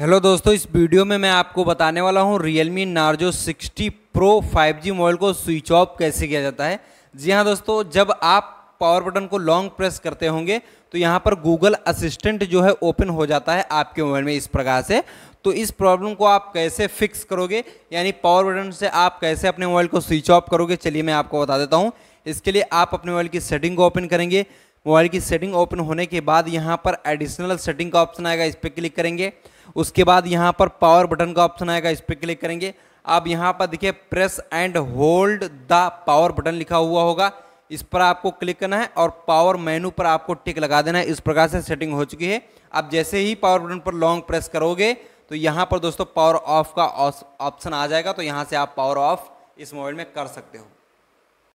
hello दोस्तों इस video में मैं आपको बताने वाला हूँ Realme Narzo 60 Pro 5G mobile को स्विच ऑफ कैसे किया जाता है जी हाँ दोस्तों जब आप पावर बटन को लॉन्ग प्रेस करते होंगे तो यहाँ पर गूगल असिस्टेंट जो है ओपन हो जाता है आपके मोबाइल में इस प्रकार से तो इस प्रॉब्लम को आप कैसे फिक्स करोगे यानी पावर बटन से आप कैसे अपने मोबाइल को स्विच ऑफ करोगे चलिए मैं आपको बता देता हूँ इसके लिए आप अपने मोबाइल की सेटिंग को ओपन करेंगे मोबाइल की सेटिंग ओपन होने के बाद यहाँ पर एडिशनल सेटिंग का ऑप्शन आएगा इस पर क्लिक करेंगे उसके बाद यहाँ पर पावर बटन का ऑप्शन आएगा इस पर क्लिक करेंगे आप यहाँ पर देखिए press and hold the power button लिखा हुआ होगा इस पर आपको क्लिक करना है और पावर मेनू पर आपको टिक लगा देना है इस प्रकार से सेटिंग हो चुकी है आप जैसे ही पावर बटन पर लॉन्ग प्रेस करोगे तो यहाँ पर दोस्तों पावर ऑफ का ऑप्शन आ जाएगा तो यहाँ से आप पावर ऑफ इस मोबाइल में कर सकते हो